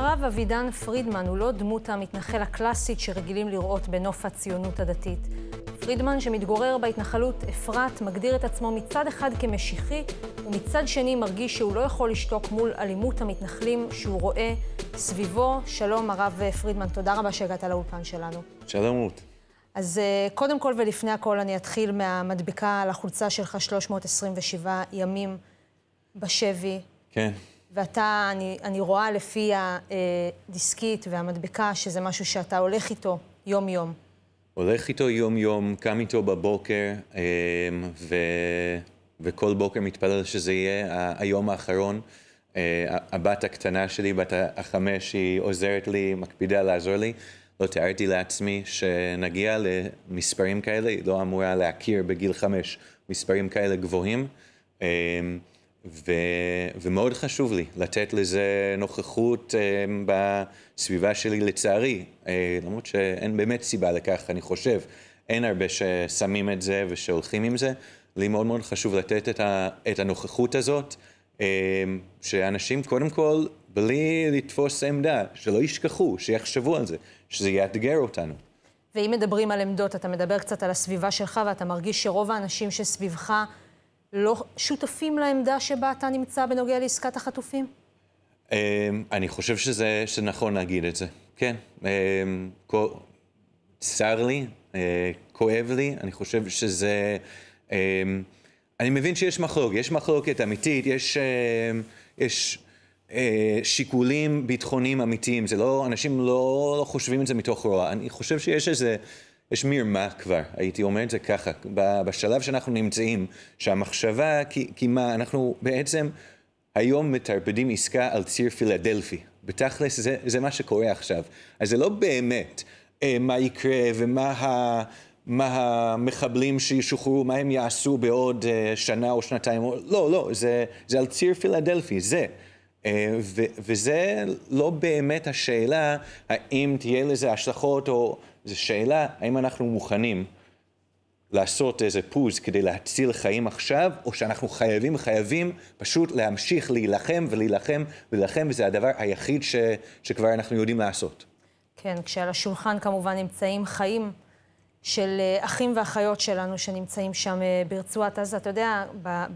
הרב אבידן פרידמן הוא לא דמות המתנחל הקלאסית שרגילים לראות בנוף הציונות הדתית. פרידמן, שמתגורר בהתנחלות אפרת, מגדיר את עצמו מצד אחד כמשיחי, ומצד שני מרגיש שהוא לא יכול לשתוק מול אלימות המתנחלים שהוא רואה סביבו. שלום, הרב פרידמן, תודה רבה שהגעת לאולפן שלנו. שלום, רות. אז אה, קודם כל ולפני הכל אני אתחיל מהמדבקה על החולצה שלך 327 ימים בשבי. כן. ואתה, אני, אני רואה לפי הדיסקית והמדבקה שזה משהו שאתה הולך איתו יום-יום. הולך איתו יום-יום, קם איתו בבוקר, אמ, ו, וכל בוקר מתפלל שזה יהיה היום האחרון. אה, הבת הקטנה שלי, בת החמש, היא עוזרת לי, מקפידה לעזור לי. לא תיארתי לעצמי שנגיע למספרים כאלה, היא לא אמורה להכיר בגיל חמש מספרים כאלה גבוהים. אמ, ו, ומאוד חשוב לי לתת לזה נוכחות um, בסביבה שלי, לצערי, uh, למרות שאין באמת סיבה לכך, אני חושב. אין הרבה ששמים את זה ושהולכים עם זה. לי מאוד מאוד חשוב לתת את, ה, את הנוכחות הזאת, um, שאנשים קודם כל, בלי לתפוס עמדה, שלא ישכחו, שיחשבו על זה, שזה יאתגר אותנו. ואם מדברים על עמדות, אתה מדבר קצת על הסביבה שלך, ואתה מרגיש שרוב האנשים שסביבך... לא שותפים לעמדה שבה אתה נמצא בנוגע לעסקת החטופים? אמ, אני חושב שזה, שנכון להגיד את זה, כן. אמ, צר לי, אה, כואב לי, אני חושב שזה... אמ, אני מבין שיש מחלוקת, יש מחלוקת אמיתית, יש, יש אה, שיקולים ביטחוניים אמיתיים, זה לא, אנשים לא, לא חושבים את זה מתוך רוע. אני חושב שיש איזה... יש מרמה כבר, הייתי אומר את זה ככה, בשלב שאנחנו נמצאים, שהמחשבה, כי, כי מה, אנחנו בעצם היום מטרפדים עסקה על ציר פילדלפי. בתכלס זה, זה מה שקורה עכשיו. אז זה לא באמת אה, מה יקרה ומה ה... מה המחבלים שישוחררו, מה הם יעשו בעוד אה, שנה או שנתיים, או, לא, לא, זה, זה על ציר פילדלפי, זה. Uh, ו, וזה לא באמת השאלה האם תהיה לזה השלכות או זו שאלה האם אנחנו מוכנים לעשות איזה פוז כדי להציל חיים עכשיו, או שאנחנו חייבים, חייבים פשוט להמשיך להילחם ולהילחם ולהילחם, וזה הדבר היחיד ש, שכבר אנחנו יודעים לעשות. כן, כשעל השולחן כמובן נמצאים חיים של אה, אחים ואחיות שלנו שנמצאים שם אה, ברצועת עזה. אתה יודע,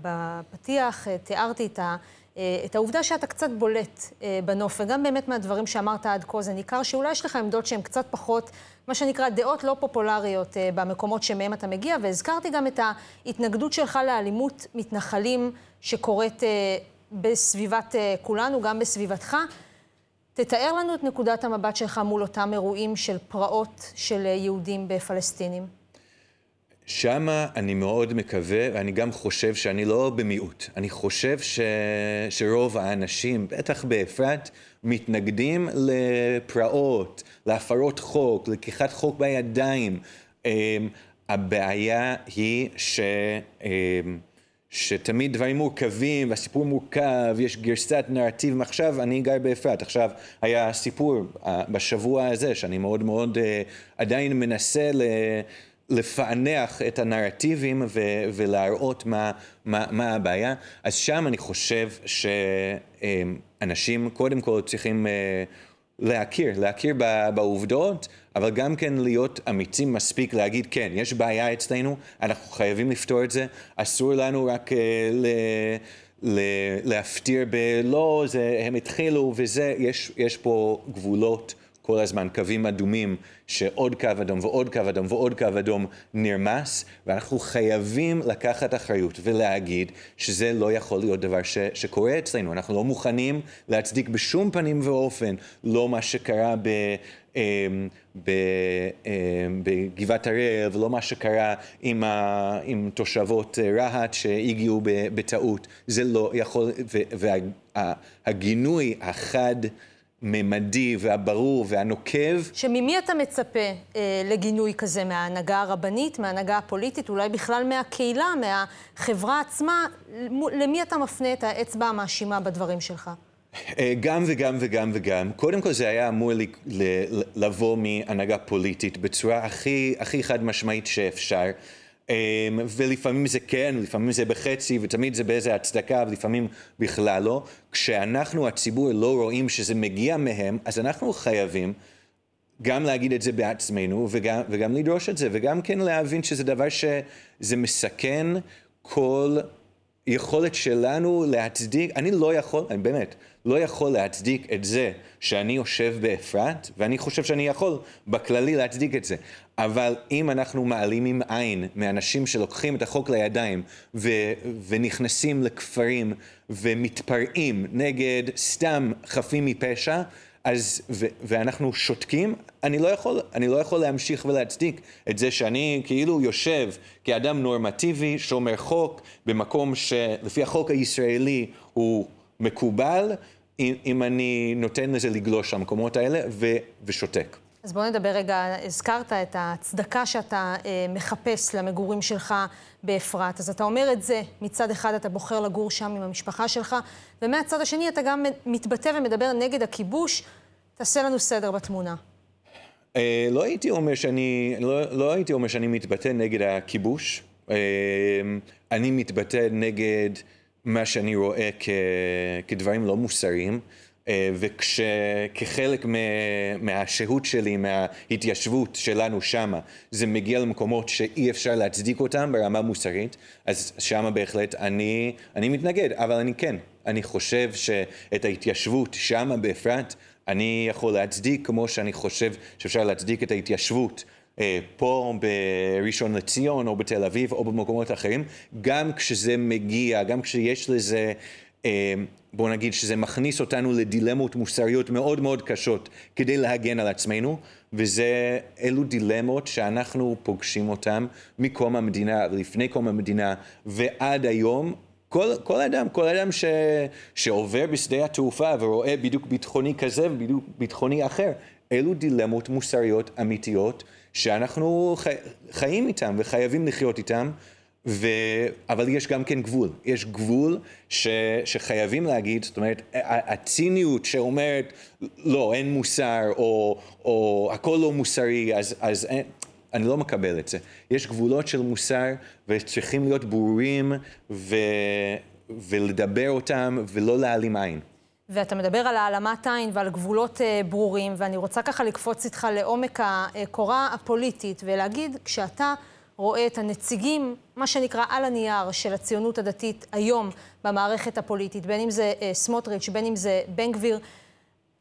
בפתיח אה, תיארתי את ה... אה, את העובדה שאתה קצת בולט אה, בנוף, וגם באמת מהדברים שאמרת עד כה, זה ניכר שאולי יש לך עמדות שהן קצת פחות, מה שנקרא, דעות לא פופולריות אה, במקומות שמהם אתה מגיע, והזכרתי גם את ההתנגדות שלך לאלימות מתנחלים שקורית בסביבת כולנו, גם בסביבתך. תתאר לנו את נקודת המבט שלך מול אותם אירועים של פרעות של יהודים בפלסטינים. שמה אני מאוד מקווה, ואני גם חושב שאני לא במיעוט. אני חושב ש... שרוב האנשים, בטח באפרת, מתנגדים לפרעות, להפרות חוק, לקיחת חוק בידיים. Um, הבעיה היא ש... Um, שתמיד דברים מורכבים, והסיפור מורכב, יש גרסת נרטיב. עכשיו, אני גר באפרת, עכשיו היה סיפור אה, בשבוע הזה, שאני מאוד מאוד uh, עדיין מנסה ל... לפענח את הנרטיבים ו- ולהראות מה, מה, מה הבעיה. אז שם אני חושב שאנשים קודם כל צריכים אה, להכיר, להכיר בעובדות, אבל גם כן להיות אמיצים מספיק להגיד כן, יש בעיה אצלנו, אנחנו חייבים לפתור את זה, אסור לנו רק אה, ל- ל- להפטיר בלא, זה, הם התחילו וזה, יש, יש פה גבולות. כל הזמן קווים אדומים שעוד קו אדום ועוד קו אדום ועוד קו אדום נרמס, ואנחנו חייבים לקחת אחריות ולהגיד שזה לא יכול להיות דבר ש, שקורה אצלנו. אנחנו לא מוכנים להצדיק בשום פנים ואופן לא מה שקרה ב... אמ, אמ, בגבעת הראל, ולא מה שקרה עם, ה, עם תושבות אה, רהט שהגיעו בטעות. זה לא יכול, והגינוי החד... הממדי והברור והנוקב. שממי אתה מצפה אה, לגינוי כזה? מההנהגה הרבנית, מההנהגה הפוליטית, אולי בכלל מהקהילה, מהחברה עצמה? למי אתה מפנה את האצבע המאשימה בדברים שלך? אה, גם וגם וגם וגם. קודם כל זה היה אמור לי, ל, לבוא מהנהגה פוליטית בצורה הכי, הכי חד משמעית שאפשר. אמ, ולפעמים זה כן, ולפעמים זה בחצי, ותמיד זה באיזה הצדקה, ולפעמים בכלל לא. כשאנחנו, הציבור, לא רואים שזה מגיע מהם, אז אנחנו חייבים גם להגיד את זה בעצמנו, וגם, וגם לדרוש את זה, וגם כן להבין שזה דבר שזה מסכן כל יכולת שלנו להצדיק, אני לא יכול, אני באמת, לא יכול להצדיק את זה שאני יושב באפרת, ואני חושב שאני יכול בכללי להצדיק את זה. אבל אם אנחנו עם עין מאנשים שלוקחים את החוק לידיים ו- ונכנסים לכפרים ומתפרעים נגד סתם חפים מפשע, אז, ו- ואנחנו שותקים, אני לא, יכול, אני לא יכול להמשיך ולהצדיק את זה שאני כאילו יושב כאדם נורמטיבי, שומר חוק, במקום שלפי החוק הישראלי הוא מקובל, אם, אם אני נותן לזה לגלוש למקומות האלה ו- ושותק. אז בואו נדבר רגע, הזכרת את הצדקה שאתה אה, מחפש למגורים שלך באפרת. אז אתה אומר את זה, מצד אחד אתה בוחר לגור שם עם המשפחה שלך, ומהצד השני אתה גם מתבטא ומדבר נגד הכיבוש. תעשה לנו סדר בתמונה. אה, לא הייתי אומר שאני, לא, לא הייתי אומר שאני מתבטא נגד הכיבוש. אה, אני מתבטא נגד מה שאני רואה כ, כדברים לא מוסריים. אה, וכשכחלק מהשהות שלי, מההתיישבות שלנו שמה, זה מגיע למקומות שאי אפשר להצדיק אותם ברמה מוסרית, אז שמה בהחלט אני, אני מתנגד, אבל אני כן, אני חושב שאת ההתיישבות שמה בפרט, אני יכול להצדיק כמו שאני חושב שאפשר להצדיק את ההתיישבות אה, פה בראשון לציון או בתל אביב או במקומות אחרים, גם כשזה מגיע, גם כשיש לזה אה, בוא נגיד שזה מכניס אותנו לדילמות מוסריות מאוד מאוד קשות כדי להגן על עצמנו, וזה, אלו דילמות שאנחנו פוגשים אותן מקום המדינה, לפני קום המדינה ועד היום. כל, כל אדם, כל אדם ש, שעובר בשדה התעופה ורואה בדיוק ביטחוני כזה ובדיוק ביטחוני אחר, אלו דילמות מוסריות אמיתיות שאנחנו חי, חיים איתן וחייבים לחיות איתן, ו... אבל יש גם כן גבול, יש גבול ש... שחייבים להגיד, זאת אומרת, הציניות שאומרת לא, אין מוסר, או, או הכל לא מוסרי, אז, אז אין... אה, אני לא מקבל את זה. יש גבולות של מוסר, וצריכים להיות ברורים, ו... ולדבר אותם, ולא להעלים עין. ואתה מדבר על העלמת עין ועל גבולות אה, ברורים, ואני רוצה ככה לקפוץ איתך לעומק הקורה אה, הפוליטית, ולהגיד, כשאתה... רואה את הנציגים, מה שנקרא על הנייר, של הציונות הדתית היום במערכת הפוליטית, בין אם זה אה, סמוטריץ', בין אם זה בן גביר.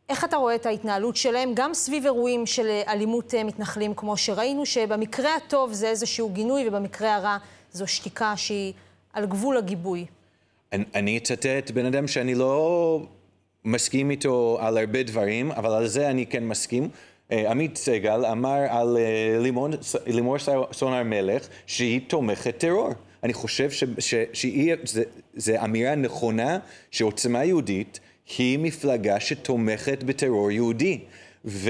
איך אתה רואה את ההתנהלות שלהם, גם סביב אירועים של אה, אלימות אה, מתנחלים, כמו שראינו, שבמקרה הטוב זה איזשהו גינוי, ובמקרה הרע זו שתיקה שהיא על גבול הגיבוי. אני, אני אצטט בן אדם שאני לא מסכים איתו על הרבה דברים, אבל על זה אני כן מסכים. אה, עמית סגל אמר על אה, לימון, לימור הר מלך שהיא תומכת טרור. אני חושב שזו אמירה נכונה שעוצמה יהודית היא מפלגה שתומכת בטרור יהודי. ו,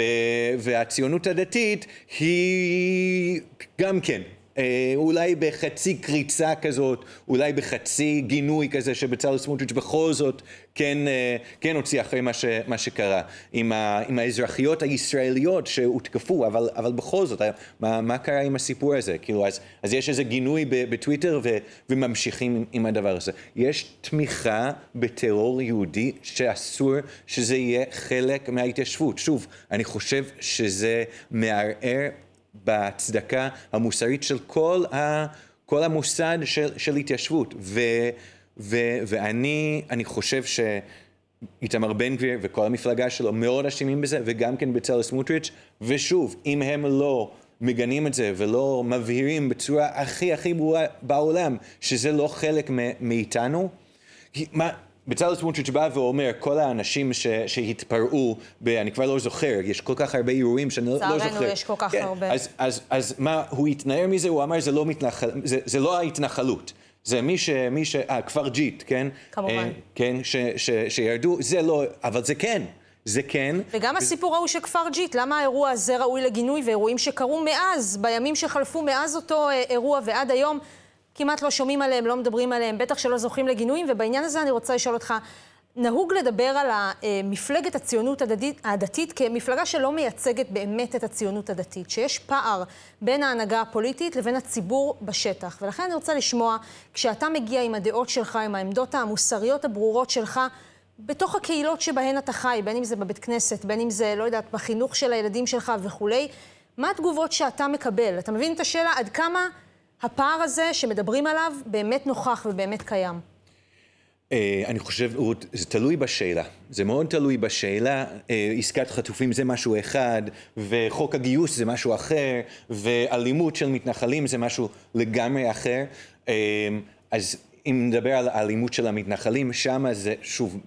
והציונות הדתית היא גם כן אה, אולי בחצי קריצה כזאת, אולי בחצי גינוי כזה שבצלאל סמוטריץ' בכל זאת כן, אה, כן הוציא אחרי מה, ש, מה שקרה, עם, ה, עם האזרחיות הישראליות שהותקפו, אבל, אבל בכל זאת, אה, מה, מה קרה עם הסיפור הזה? כאילו, אז, אז יש איזה גינוי בטוויטר ו, וממשיכים עם, עם הדבר הזה. יש תמיכה בטרור יהודי שאסור שזה יהיה חלק מההתיישבות. שוב, אני חושב שזה מערער בצדקה המוסרית של כל, ה, כל המוסד של, של התיישבות. ו, ו, ואני חושב ש... איתמר בן גביר וכל המפלגה שלו מאוד אשמים בזה, וגם כן בצלאל סמוטריץ', ושוב, אם הם לא מגנים את זה ולא מבהירים בצורה הכי הכי ברורה בעולם שזה לא חלק מאיתנו, מה, בצלאל סמוטריץ' בא ואומר, כל האנשים ש, שהתפרעו, ב, אני כבר לא זוכר, יש כל כך הרבה אירועים שאני לא, לא זוכר. לצערנו יש כל כך כן. הרבה. אז, אז, אז מה, הוא התנער מזה, הוא אמר, זה לא, מתנחל, זה, זה לא ההתנחלות. זה מי ש... מי ש... אה, כפר ג'יט, כן? כמובן. אה, כן, ש, ש, ש, שירדו, זה לא... אבל זה כן. זה כן. וגם הסיפור ההוא של כפר ג'יט, למה האירוע הזה ראוי לגינוי, ואירועים שקרו מאז, בימים שחלפו מאז אותו אה, אירוע ועד היום, כמעט לא שומעים עליהם, לא מדברים עליהם, בטח שלא זוכים לגינויים, ובעניין הזה אני רוצה לשאול אותך, נהוג לדבר על מפלגת הציונות הדדית, הדתית כמפלגה שלא מייצגת באמת את הציונות הדתית, שיש פער בין ההנהגה הפוליטית לבין הציבור בשטח. ולכן אני רוצה לשמוע, כשאתה מגיע עם הדעות שלך, עם העמדות המוסריות הברורות שלך, בתוך הקהילות שבהן אתה חי, בין אם זה בבית כנסת, בין אם זה, לא יודעת, בחינוך של הילדים שלך וכולי, מה התגובות שאתה מקבל? אתה מבין את השאלה עד כמה הפער הזה שמדברים עליו באמת נוכח ובאמת קיים? אה, אני חושב, רות, זה תלוי בשאלה. זה מאוד תלוי בשאלה. אה, עסקת חטופים זה משהו אחד, וחוק הגיוס זה משהו אחר, ואלימות של מתנחלים זה משהו לגמרי אחר. אה, אז אם נדבר על האלימות של המתנחלים, שם זה, שוב,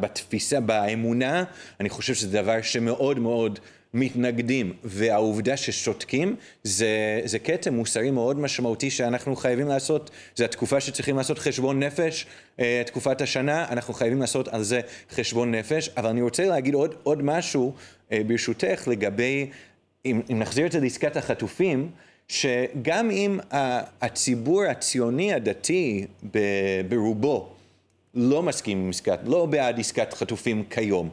בתפיסה, באמונה, אני חושב שזה דבר שמאוד מאוד... מתנגדים, והעובדה ששותקים זה, זה קטע מוסרי מאוד משמעותי שאנחנו חייבים לעשות, זה התקופה שצריכים לעשות חשבון נפש, אה, תקופת השנה, אנחנו חייבים לעשות על זה חשבון נפש, אבל אני רוצה להגיד עוד, עוד משהו אה, ברשותך לגבי, אם, אם נחזיר את זה לעסקת החטופים, שגם אם הציבור הציוני הדתי ברובו לא מסכים עם עסקת, לא בעד עסקת חטופים כיום,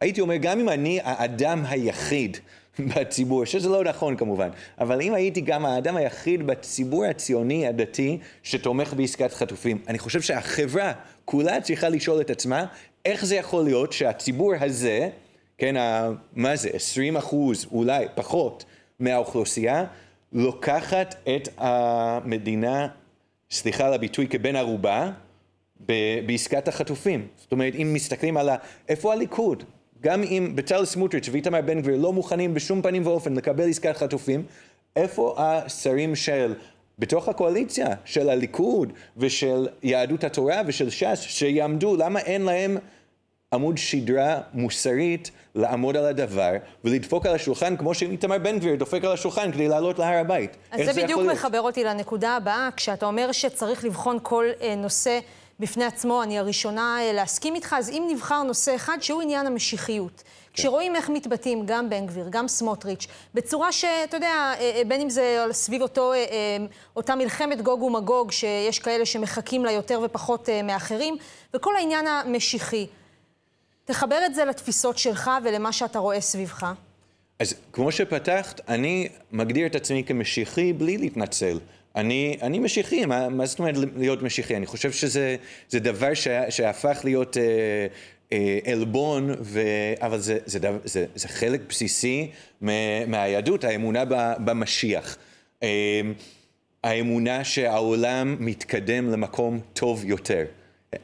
הייתי אומר, גם אם אני האדם היחיד בציבור, שזה לא נכון כמובן, אבל אם הייתי גם האדם היחיד בציבור הציוני הדתי שתומך בעסקת חטופים, אני חושב שהחברה כולה צריכה לשאול את עצמה, איך זה יכול להיות שהציבור הזה, כן, ה, מה זה, 20 אחוז, אולי פחות, מהאוכלוסייה, לוקחת את המדינה, סליחה על הביטוי, כבן ערובה, בעסקת החטופים. זאת אומרת, אם מסתכלים על ה... איפה הליכוד? גם אם בצלאל סמוטריץ' ואיתמר בן גביר לא מוכנים בשום פנים ואופן לקבל עסקת חטופים, איפה השרים של בתוך הקואליציה של הליכוד ושל יהדות התורה ושל ש"ס שיעמדו, למה אין להם עמוד שדרה מוסרית לעמוד על הדבר ולדפוק על השולחן כמו שאיתמר בן גביר דופק על השולחן כדי לעלות להר הבית? אז זה, זה בדיוק מחבר אותי לנקודה הבאה, כשאתה אומר שצריך לבחון כל אה, נושא בפני עצמו, אני הראשונה אה, להסכים איתך, אז אם נבחר נושא אחד, שהוא עניין המשיחיות. כן. כשרואים איך מתבטאים גם בן גביר, גם סמוטריץ', בצורה שאתה יודע, אה, אה, בין אם זה סביב אותו, אותה מלחמת גוג ומגוג, שיש כאלה שמחכים לה יותר ופחות מאחרים, וכל העניין המשיחי. תחבר את זה לתפיסות שלך ולמה שאתה רואה סביבך. אז כמו שפתחת, אני מגדיר את עצמי כמשיחי בלי להתנצל. אני, אני משיחי, מה, מה זאת אומרת להיות משיחי? אני חושב שזה דבר שה, שהפך להיות עלבון, אה, אה, אבל זה, זה, דבר, זה, זה חלק בסיסי מהיהדות, האמונה במשיח. אה, האמונה שהעולם מתקדם למקום טוב יותר.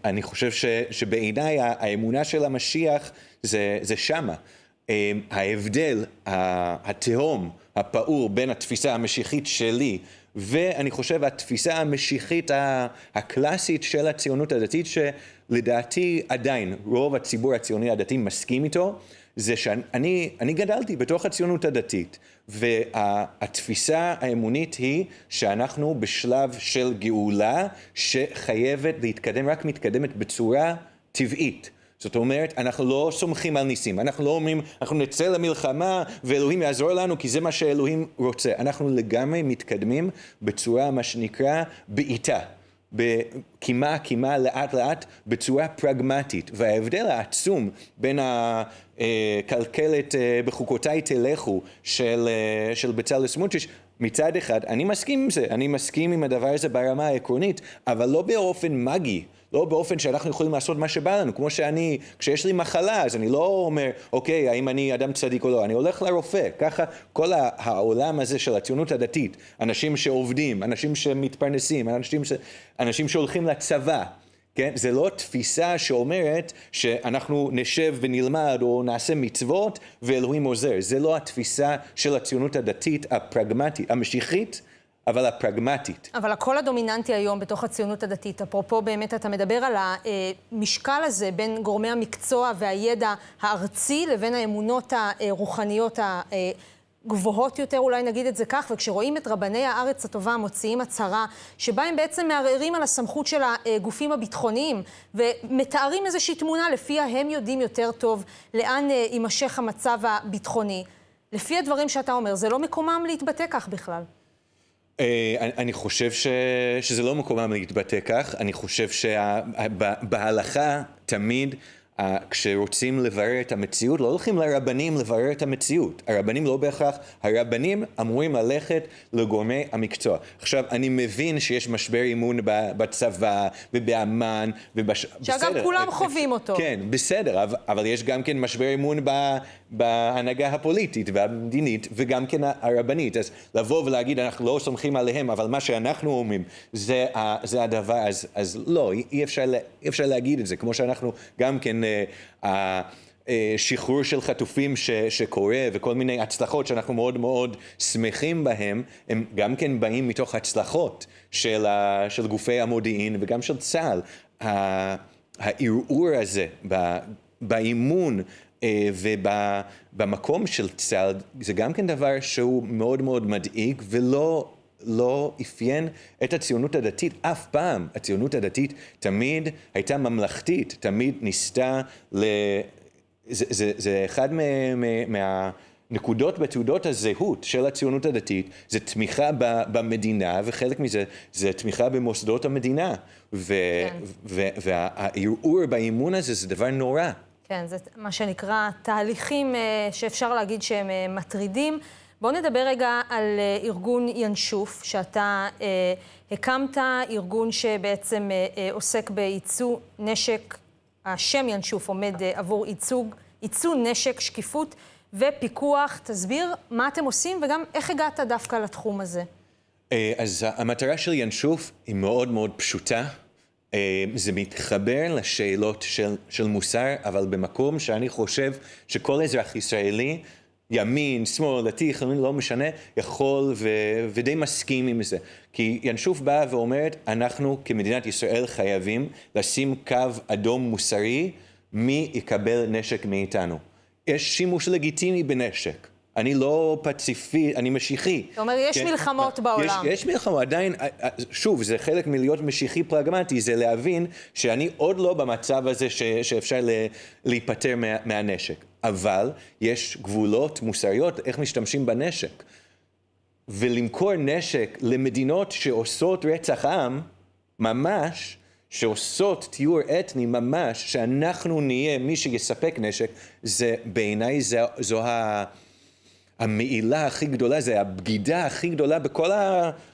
אני חושב ש, שבעיניי האמונה של המשיח זה, זה שמה. אה, ההבדל, התהום, הפעור בין התפיסה המשיחית שלי, ואני חושב התפיסה המשיחית הקלאסית של הציונות הדתית, שלדעתי עדיין רוב הציבור הציוני הדתי מסכים איתו, זה שאני אני גדלתי בתוך הציונות הדתית, והתפיסה האמונית היא שאנחנו בשלב של גאולה שחייבת להתקדם, רק מתקדמת בצורה טבעית. זאת אומרת, אנחנו לא סומכים על ניסים, אנחנו לא אומרים, אנחנו נצא למלחמה ואלוהים יעזור לנו כי זה מה שאלוהים רוצה. אנחנו לגמרי מתקדמים בצורה, מה שנקרא, בעיטה. בקימה קימה לאט לאט בצורה פרגמטית וההבדל העצום בין הכלכלת אה, אה, בחוקותיי תלכו של, אה, של בצלאל סמוטריץ' מצד אחד, אני מסכים עם זה, אני מסכים עם הדבר הזה ברמה העקרונית, אבל לא באופן מגי, לא באופן שאנחנו יכולים לעשות מה שבא לנו, כמו שאני, כשיש לי מחלה, אז אני לא אומר, אוקיי, האם אני אדם צדיק או לא, אני הולך לרופא, ככה כל העולם הזה של הציונות הדתית, אנשים שעובדים, אנשים שמתפרנסים, אנשים, ש... אנשים שהולכים לצבא, כן? זה לא תפיסה שאומרת שאנחנו נשב ונלמד או נעשה מצוות ואלוהים עוזר. זה לא התפיסה של הציונות הדתית הפרגמטית, המשיחית, אבל הפרגמטית. אבל הקול הדומיננטי היום בתוך הציונות הדתית, אפרופו באמת אתה מדבר על המשקל הזה בין גורמי המקצוע והידע הארצי לבין האמונות הרוחניות ה... גבוהות יותר, אולי נגיד את זה כך, וכשרואים את רבני הארץ הטובה מוציאים הצהרה, שבה הם בעצם מערערים על הסמכות של הגופים הביטחוניים, ומתארים איזושהי תמונה לפיה הם יודעים יותר טוב לאן אה, יימשך המצב הביטחוני. לפי הדברים שאתה אומר, זה לא מקומם להתבטא כך בכלל. אה, אני חושב ש... שזה לא מקומם להתבטא כך, אני חושב שבהלכה שה... תמיד Uh, כשרוצים לברר את המציאות, לא הולכים לרבנים לברר את המציאות. הרבנים לא בהכרח, הרבנים אמורים ללכת לגורמי המקצוע. עכשיו, אני מבין שיש משבר אמון בצבא ובאמ"ן ובש... שאגב, בסדר, אה, כולם את, אה, חווים את, אותו. כן, בסדר, אבל, אבל יש גם כן משבר אמון ב, בהנהגה הפוליטית והמדינית וגם כן הרבנית. אז לבוא ולהגיד, אנחנו לא סומכים עליהם, אבל מה שאנחנו אומרים זה, זה הדבר, אז, אז לא, אי אפשר, אי אפשר להגיד את זה. כמו שאנחנו גם כן... בין אה, השחרור אה, של חטופים ש, שקורה וכל מיני הצלחות שאנחנו מאוד מאוד שמחים בהם, הם גם כן באים מתוך הצלחות של, ה, של גופי המודיעין וגם של צה"ל. הערעור הזה באימון אה, ובמקום של צה"ל, זה גם כן דבר שהוא מאוד מאוד מדאיג ולא לא אפיין את הציונות הדתית אף פעם. הציונות הדתית תמיד הייתה ממלכתית, תמיד ניסתה ל... זה, זה, זה אחד מ, מ, מה... נקודות בתעודות הזהות של הציונות הדתית זה תמיכה ב, במדינה וחלק מזה זה תמיכה במוסדות המדינה. ו, כן. והערעור באימון הזה זה דבר נורא. כן, זה מה שנקרא תהליכים אה, שאפשר להגיד שהם אה, מטרידים. בואו נדבר רגע על אה, ארגון ינשוף, שאתה אה, הקמת, ארגון שבעצם אה, אה, עוסק בייצוא נשק, השם ינשוף עומד אה, עבור ייצוג, ייצוא נשק, שקיפות ופיקוח. תסביר מה אתם עושים וגם איך הגעת דווקא לתחום הזה. אה, אז המטרה של ינשוף היא מאוד מאוד פשוטה. זה מתחבר לשאלות של, של מוסר, אבל במקום שאני חושב שכל אזרח ישראלי ימין, שמאל, דתי, חילוני, לא משנה, יכול ו, ודי מסכים עם זה. כי ינשוף באה ואומרת, אנחנו כמדינת ישראל חייבים לשים קו אדום מוסרי, מי יקבל נשק מאיתנו. יש שימוש לגיטימי בנשק. אני לא פציפי, אני משיחי. אתה אומר, יש כן, מלחמות בעולם. יש, יש מלחמות, עדיין, אה, אה, שוב, זה חלק מלהיות משיחי פרגמטי, זה להבין שאני עוד לא במצב הזה ש, שאפשר ל, להיפטר מה, מהנשק. אבל יש גבולות מוסריות איך משתמשים בנשק. ולמכור נשק למדינות שעושות רצח עם, ממש, שעושות טיהור אתני ממש, שאנחנו נהיה מי שיספק נשק, זה בעיניי זו ה... המעילה הכי גדולה, זה הבגידה הכי גדולה בכל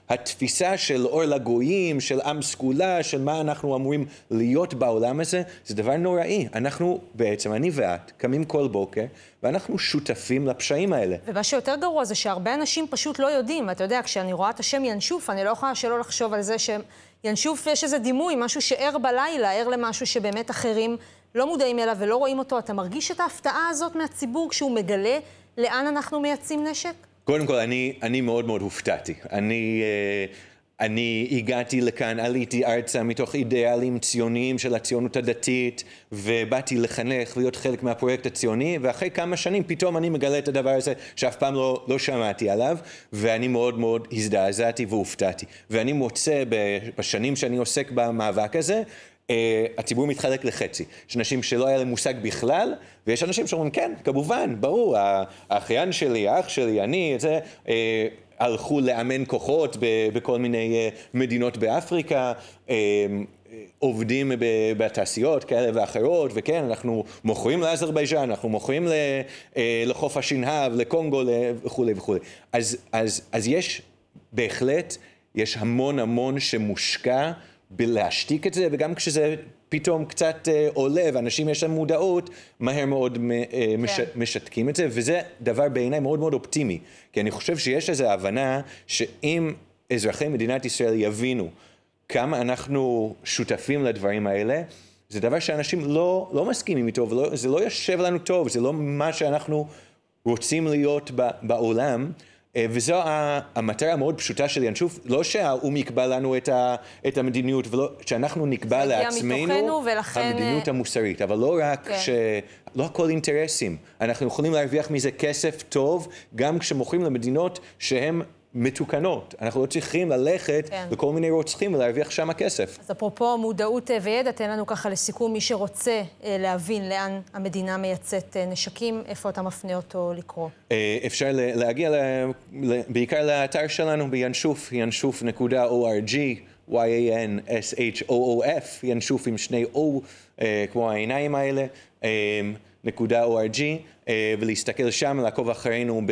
התפיסה של אור לגויים, של עם סגולה, של מה אנחנו אמורים להיות בעולם הזה, זה דבר נוראי. אנחנו בעצם, אני ואת, קמים כל בוקר, ואנחנו שותפים לפשעים האלה. ומה שיותר גרוע זה שהרבה אנשים פשוט לא יודעים. אתה יודע, כשאני רואה את השם ינשוף, אני לא יכולה שלא לחשוב על זה שינשוף, יש איזה דימוי, משהו שער בלילה, ער למשהו שבאמת אחרים לא מודעים אליו ולא רואים אותו. אתה מרגיש את ההפתעה הזאת מהציבור כשהוא מגלה לאן אנחנו מייצאים נשק? קודם כל, אני, אני מאוד מאוד הופתעתי. אני... אה, אני הגעתי לכאן, עליתי ארצה מתוך אידיאלים ציוניים של הציונות הדתית, ובאתי לחנך, להיות חלק מהפרויקט הציוני, ואחרי כמה שנים פתאום אני מגלה את הדבר הזה שאף פעם לא, לא שמעתי עליו, ואני מאוד מאוד הזדעזעתי והופתעתי. ואני מוצא בשנים שאני עוסק במאבק הזה, אה, הציבור מתחלק לחצי. יש אנשים שלא היה להם מושג בכלל, ויש אנשים שאומרים, כן, כמובן, ברור, האחיין שלי, האח שלי, אני, זה, אה, הלכו לאמן כוחות בכל מיני אה, מדינות באפריקה. עובדים בתעשיות כאלה ואחרות, וכן, אנחנו מוכרים לאזרבייג'אן, אנחנו מוכרים לחוף השנהב, לקונגו וכולי וכולי. אז, אז, אז יש, בהחלט, יש המון המון שמושקע בלהשתיק את זה, וגם כשזה פתאום קצת אה, עולה ואנשים יש להם מודעות, מהר מאוד מ, אה, כן. מש, משתקים את זה, וזה דבר בעיניי מאוד מאוד אופטימי, כי אני חושב שיש איזו הבנה שאם אזרחי מדינת ישראל יבינו כמה אנחנו שותפים לדברים האלה, זה דבר שאנשים לא, לא מסכימים איתו, זה לא יושב לנו טוב, זה לא מה שאנחנו רוצים להיות בעולם. אה, וזו המטרה המאוד פשוטה של ינשוף, לא שהאו"ם יקבע לנו את, ה, את המדיניות, ולא, שאנחנו נקבע לעצמנו ולכן... המדיניות אה, המוסרית, אבל לא רק כן. ש... לא הכל אינטרסים. אנחנו יכולים להרוויח מזה כסף טוב, גם כשמוכרים למדינות שהן מתוקנות. אנחנו לא צריכים ללכת כן. לכל מיני רוצחים ולהרוויח שם כסף. אז אפרופו מודעות אה, וידע, תן לנו ככה לסיכום, מי שרוצה אה, להבין לאן המדינה מייצאת אה, נשקים, איפה אתה מפנה אותו לקרוא? אפשר להגיע בעיקר לאתר שלנו בינשוף, ינשוף.org. Y-A-N-S-H-O-O-F, ינשוף עם שני O, כמו העיניים האלה. www.org אה, ולהסתכל שם, לעקוב אחרינו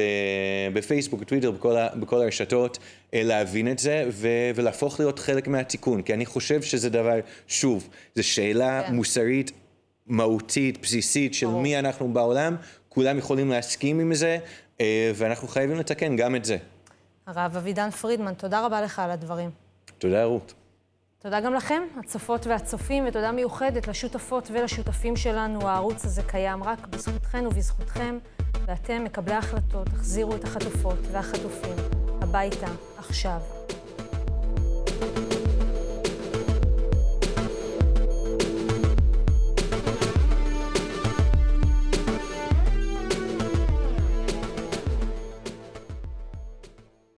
בפייסבוק, טוויטר, בכל, בכל הרשתות, אה, להבין את זה ולהפוך להיות חלק מהתיקון, כי אני חושב שזה דבר, שוב, זו שאלה yeah. כן. מוסרית, מהותית, בסיסית של oh. מי אנחנו בעולם, כולם יכולים להסכים עם זה, אה, ואנחנו חייבים לתקן גם את זה. הרב אבידן פרידמן, תודה רבה לך על הדברים. תודה, רות. תודה גם לכם, הצופות והצופים, ותודה מיוחדת לשותפות ולשותפים שלנו. הערוץ הזה קיים רק בזכותכן ובזכותכם, ואתם, מקבלי ההחלטות, תחזירו את החטופות והחטופים הביתה עכשיו. thank you